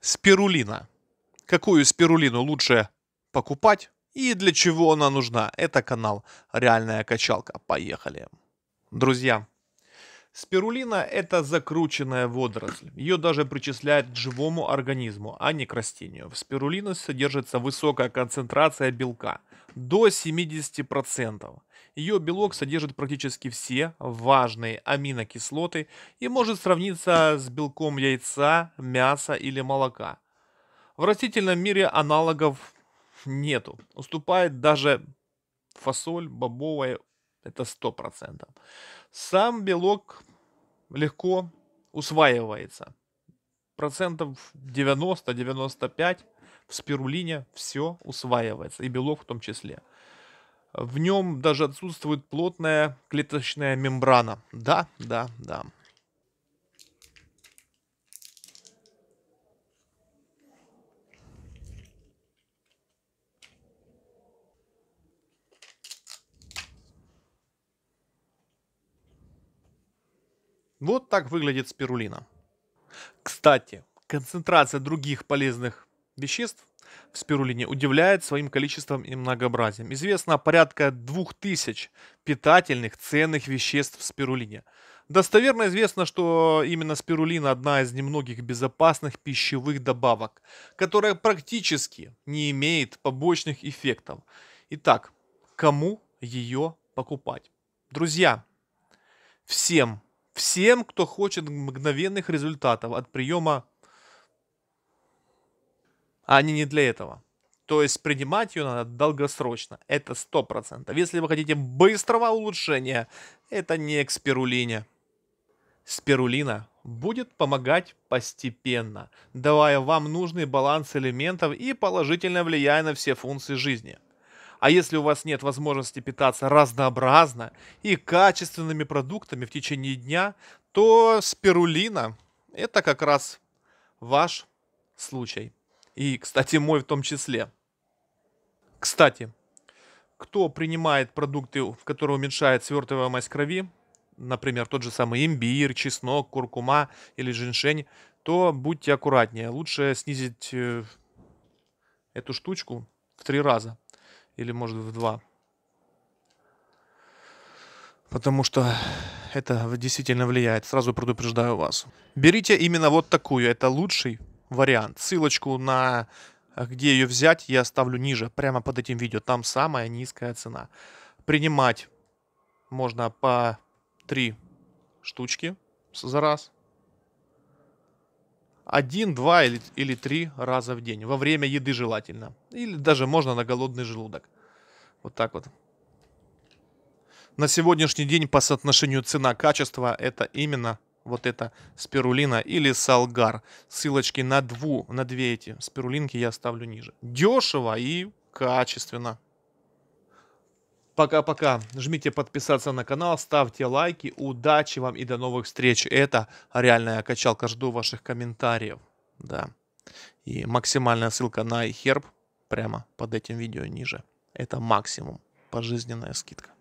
Спирулина. Какую спирулину лучше покупать и для чего она нужна? Это канал Реальная качалка. Поехали. Друзья, спирулина это закрученная водоросль. Ее даже причисляют к живому организму, а не к растению. В спирулине содержится высокая концентрация белка – до 70%. Ее белок содержит практически все важные аминокислоты и может сравниться с белком яйца, мяса или молока. В растительном мире аналогов нету. Уступает даже фасоль, бобовая, это 100%. Сам белок легко усваивается. Процентов 90-95%. В спирулине все усваивается, и белок в том числе. В нем даже отсутствует плотная клеточная мембрана. Да, да, да. Вот так выглядит спирулина. Кстати, концентрация других полезных веществ в спирулине удивляет своим количеством и многообразием. Известно порядка 2000 питательных ценных веществ в спирулине. Достоверно известно, что именно спирулина одна из немногих безопасных пищевых добавок, которая практически не имеет побочных эффектов. Итак, кому ее покупать? Друзья, всем, всем, кто хочет мгновенных результатов от приема а они не для этого. То есть принимать ее надо долгосрочно, это 100%. Если вы хотите быстрого улучшения, это не экспирулине. Спирулина будет помогать постепенно, давая вам нужный баланс элементов и положительно влияя на все функции жизни. А если у вас нет возможности питаться разнообразно и качественными продуктами в течение дня, то спирулина – это как раз ваш случай. И, кстати, мой в том числе. Кстати, кто принимает продукты, которые уменьшают свертываемость крови, например, тот же самый имбирь, чеснок, куркума или женьшень, то будьте аккуратнее. Лучше снизить э, эту штучку в три раза или, может, в два. Потому что это действительно влияет, сразу предупреждаю вас. Берите именно вот такую, это лучший вариант. Ссылочку на э, где ее взять, я оставлю ниже, прямо под этим видео. Там самая низкая цена. Принимать можно по 3 штучки за раз. Один, два или, или три раза в день. Во время еды желательно. Или даже можно на голодный желудок. Вот так вот. На сегодняшний день по соотношению цена-качество это именно вот эта спирулина или салгар. Ссылочки на, дву, на две эти спирулинки я оставлю ниже. Дешево и качественно. Пока-пока. Жмите подписаться на канал, ставьте лайки. Удачи вам и до новых встреч. Это реальная качалка. Жду ваших комментариев. Да. И максимальная ссылка на iHerb прямо под этим видео ниже. Это максимум. Пожизненная скидка.